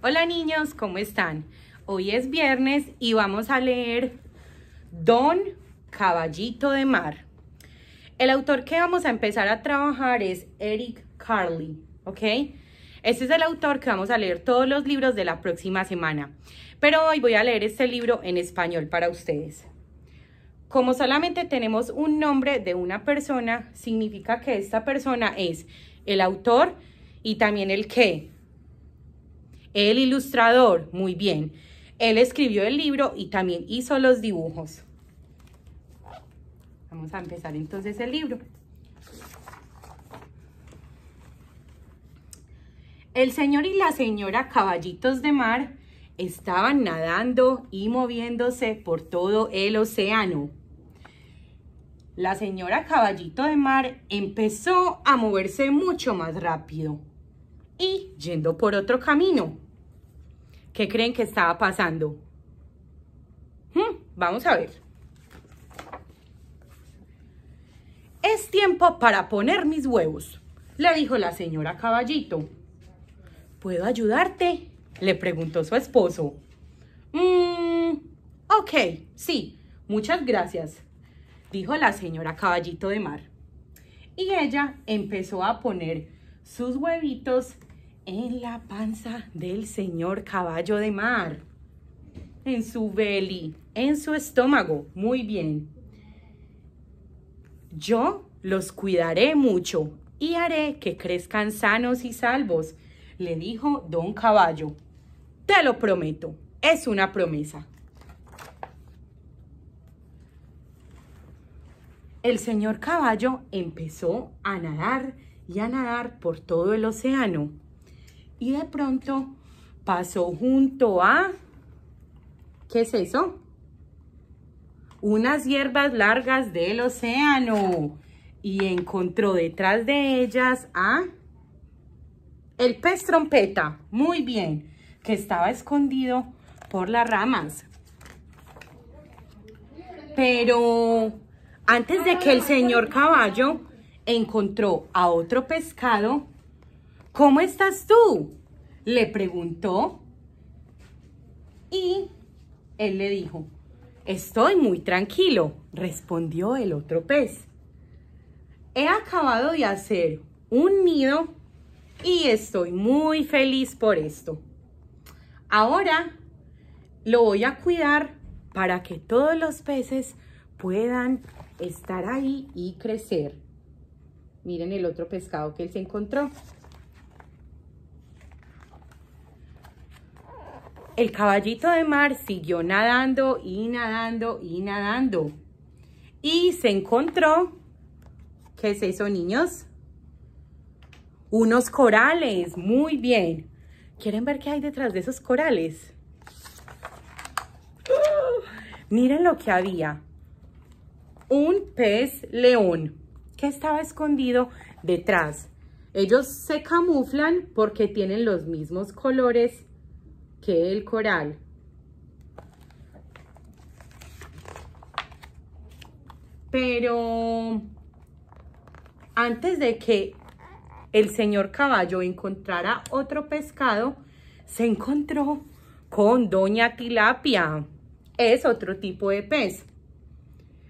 Hola niños, ¿cómo están? Hoy es viernes y vamos a leer Don Caballito de Mar. El autor que vamos a empezar a trabajar es Eric Carly, ¿ok? Este es el autor que vamos a leer todos los libros de la próxima semana. Pero hoy voy a leer este libro en español para ustedes. Como solamente tenemos un nombre de una persona, significa que esta persona es el autor y también el que, el ilustrador, muy bien. Él escribió el libro y también hizo los dibujos. Vamos a empezar entonces el libro. El señor y la señora Caballitos de Mar estaban nadando y moviéndose por todo el océano. La señora Caballito de Mar empezó a moverse mucho más rápido y yendo por otro camino. ¿Qué creen que estaba pasando? Hmm, vamos a ver. Es tiempo para poner mis huevos, le dijo la señora Caballito. ¿Puedo ayudarte? le preguntó su esposo. Mmm, ok, sí, muchas gracias, dijo la señora Caballito de Mar. Y ella empezó a poner sus huevitos en la panza del señor caballo de mar, en su veli, en su estómago. Muy bien. Yo los cuidaré mucho y haré que crezcan sanos y salvos, le dijo don caballo. Te lo prometo, es una promesa. El señor caballo empezó a nadar y a nadar por todo el océano y de pronto pasó junto a, ¿qué es eso? Unas hierbas largas del océano y encontró detrás de ellas a el pez trompeta, muy bien, que estaba escondido por las ramas. Pero antes de que el señor caballo encontró a otro pescado ¿Cómo estás tú? Le preguntó. Y él le dijo, estoy muy tranquilo, respondió el otro pez. He acabado de hacer un nido y estoy muy feliz por esto. Ahora lo voy a cuidar para que todos los peces puedan estar ahí y crecer. Miren el otro pescado que él se encontró. el caballito de mar siguió nadando y nadando y nadando. Y se encontró, ¿qué es eso, niños? Unos corales, muy bien. ¿Quieren ver qué hay detrás de esos corales? Miren lo que había. Un pez león que estaba escondido detrás. Ellos se camuflan porque tienen los mismos colores el coral. Pero antes de que el señor caballo encontrara otro pescado, se encontró con doña tilapia. Es otro tipo de pez.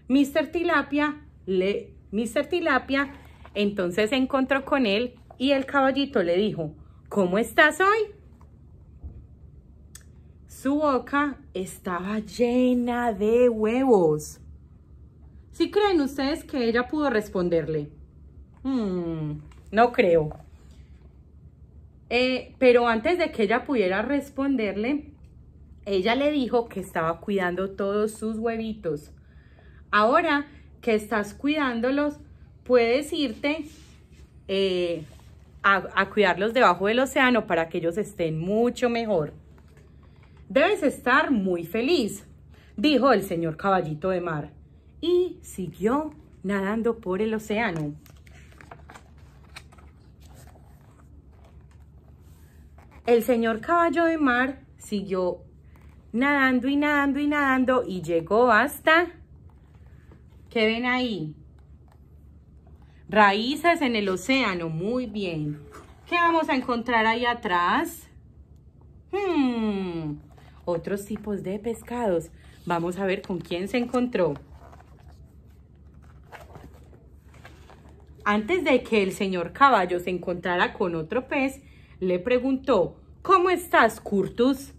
Mr. Tilapia, le, Mr. Tilapia entonces se encontró con él y el caballito le dijo, ¿cómo estás hoy? su boca estaba llena de huevos. ¿Sí creen ustedes que ella pudo responderle? Hmm, no creo. Eh, pero antes de que ella pudiera responderle, ella le dijo que estaba cuidando todos sus huevitos. Ahora que estás cuidándolos, puedes irte eh, a cuidarlos debajo del océano para que ellos estén mucho mejor. Debes estar muy feliz, dijo el señor caballito de mar, y siguió nadando por el océano. El señor caballo de mar siguió nadando y nadando y nadando y llegó hasta, ¿qué ven ahí? Raíces en el océano, muy bien. ¿Qué vamos a encontrar ahí atrás? Hmm, otros tipos de pescados. Vamos a ver con quién se encontró. Antes de que el señor caballo se encontrara con otro pez, le preguntó, ¿Cómo estás, Curtus?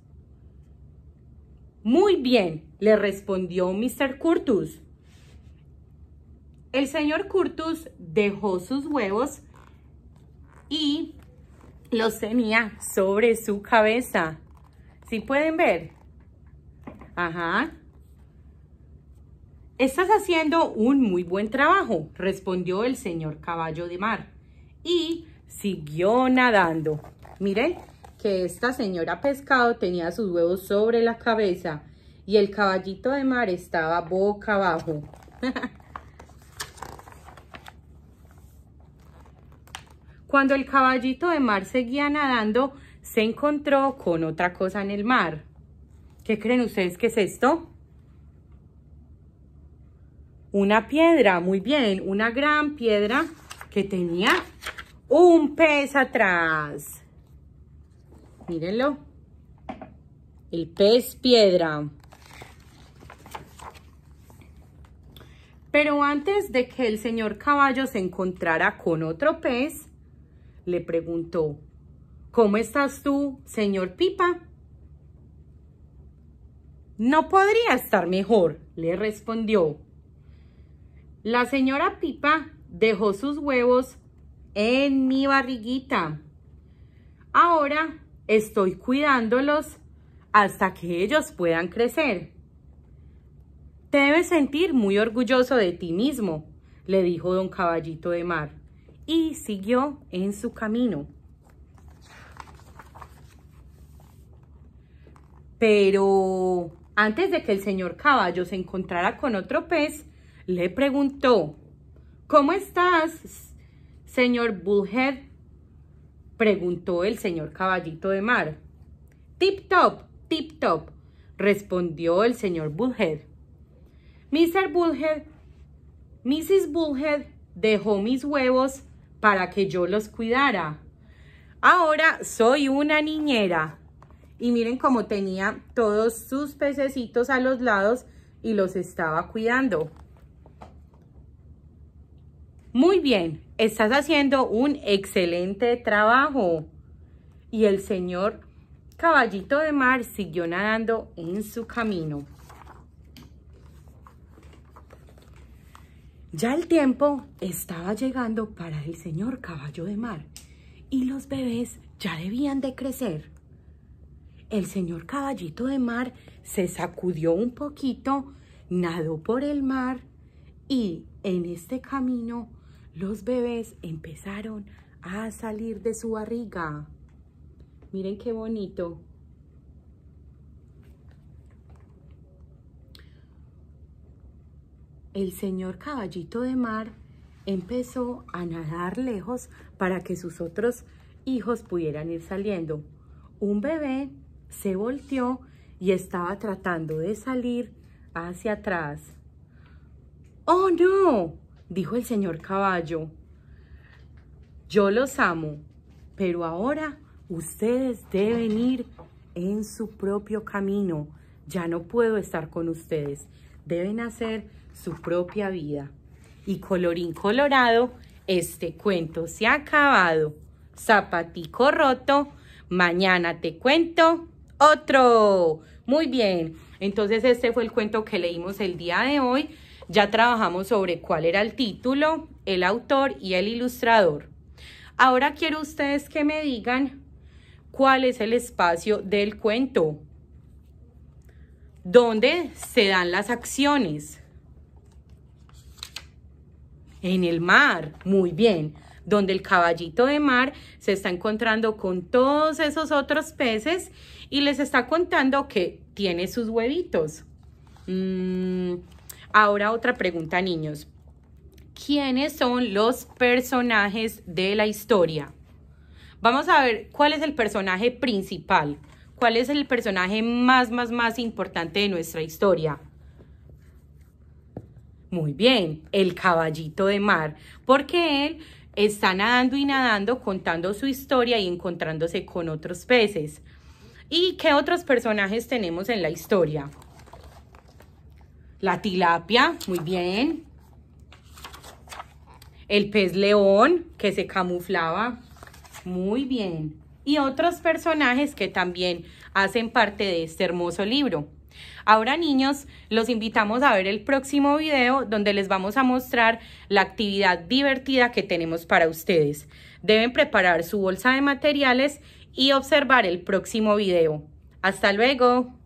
Muy bien, le respondió Mr. Curtus. El señor Curtus dejó sus huevos y los tenía sobre su cabeza. ¿Sí pueden ver? Ajá. Estás haciendo un muy buen trabajo, respondió el señor caballo de mar. Y siguió nadando. Miren que esta señora pescado tenía sus huevos sobre la cabeza y el caballito de mar estaba boca abajo. Cuando el caballito de mar seguía nadando, se encontró con otra cosa en el mar. ¿Qué creen ustedes que es esto? Una piedra, muy bien, una gran piedra que tenía un pez atrás. Mírenlo. El pez piedra. Pero antes de que el señor caballo se encontrara con otro pez, le preguntó, ¿Cómo estás tú, señor Pipa? No podría estar mejor, le respondió. La señora Pipa dejó sus huevos en mi barriguita. Ahora estoy cuidándolos hasta que ellos puedan crecer. Te debes sentir muy orgulloso de ti mismo, le dijo don Caballito de Mar, y siguió en su camino. Pero antes de que el señor caballo se encontrara con otro pez, le preguntó, ¿Cómo estás, señor Bullhead? Preguntó el señor caballito de mar. Tip top, tip top, respondió el señor Bullhead. Mr. Bullhead, Mrs. Bullhead dejó mis huevos para que yo los cuidara. Ahora soy una niñera. Y miren cómo tenía todos sus pececitos a los lados y los estaba cuidando. Muy bien, estás haciendo un excelente trabajo. Y el señor caballito de mar siguió nadando en su camino. Ya el tiempo estaba llegando para el señor caballo de mar y los bebés ya debían de crecer. El señor caballito de mar se sacudió un poquito, nadó por el mar y en este camino los bebés empezaron a salir de su barriga. Miren qué bonito. El señor caballito de mar empezó a nadar lejos para que sus otros hijos pudieran ir saliendo. Un bebé se volteó y estaba tratando de salir hacia atrás. ¡Oh, no! dijo el señor caballo. Yo los amo, pero ahora ustedes deben ir en su propio camino. Ya no puedo estar con ustedes. Deben hacer su propia vida. Y colorín colorado, este cuento se ha acabado. Zapatico roto, mañana te cuento otro. Muy bien, entonces este fue el cuento que leímos el día de hoy. Ya trabajamos sobre cuál era el título, el autor y el ilustrador. Ahora quiero ustedes que me digan cuál es el espacio del cuento. ¿Dónde se dan las acciones? En el mar. Muy bien donde el caballito de mar se está encontrando con todos esos otros peces y les está contando que tiene sus huevitos. Mm, ahora otra pregunta, niños. ¿Quiénes son los personajes de la historia? Vamos a ver cuál es el personaje principal, cuál es el personaje más, más, más importante de nuestra historia. Muy bien, el caballito de mar, porque él está nadando y nadando, contando su historia y encontrándose con otros peces. ¿Y qué otros personajes tenemos en la historia? La tilapia, muy bien. El pez león, que se camuflaba, muy bien. Y otros personajes que también hacen parte de este hermoso libro. Ahora niños, los invitamos a ver el próximo video donde les vamos a mostrar la actividad divertida que tenemos para ustedes. Deben preparar su bolsa de materiales y observar el próximo video. ¡Hasta luego!